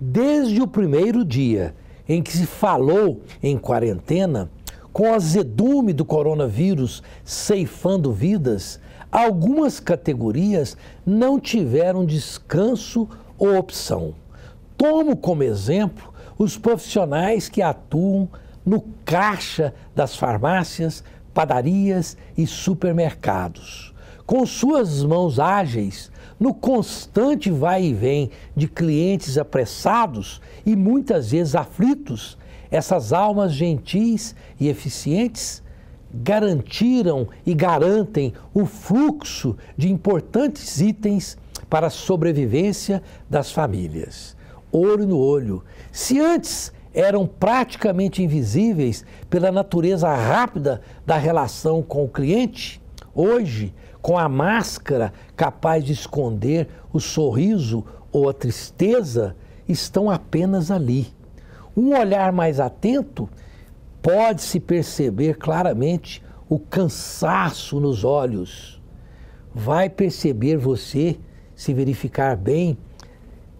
desde o primeiro dia em que se falou em quarentena, com o azedume do coronavírus ceifando vidas, algumas categorias não tiveram descanso ou opção. Tomo como exemplo os profissionais que atuam no caixa das farmácias, padarias e supermercados. Com suas mãos ágeis, no constante vai e vem de clientes apressados e muitas vezes aflitos, essas almas gentis e eficientes garantiram e garantem o fluxo de importantes itens para a sobrevivência das famílias. Olho no olho. Se antes eram praticamente invisíveis pela natureza rápida da relação com o cliente, Hoje, com a máscara capaz de esconder o sorriso ou a tristeza, estão apenas ali. Um olhar mais atento pode-se perceber claramente o cansaço nos olhos. Vai perceber você, se verificar bem,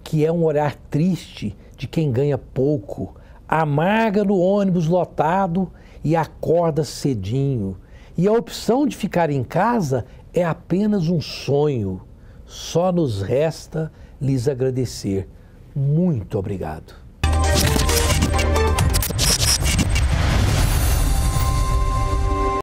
que é um olhar triste de quem ganha pouco, amarga no ônibus lotado e acorda cedinho e a opção de ficar em casa é apenas um sonho. Só nos resta lhes agradecer. Muito obrigado.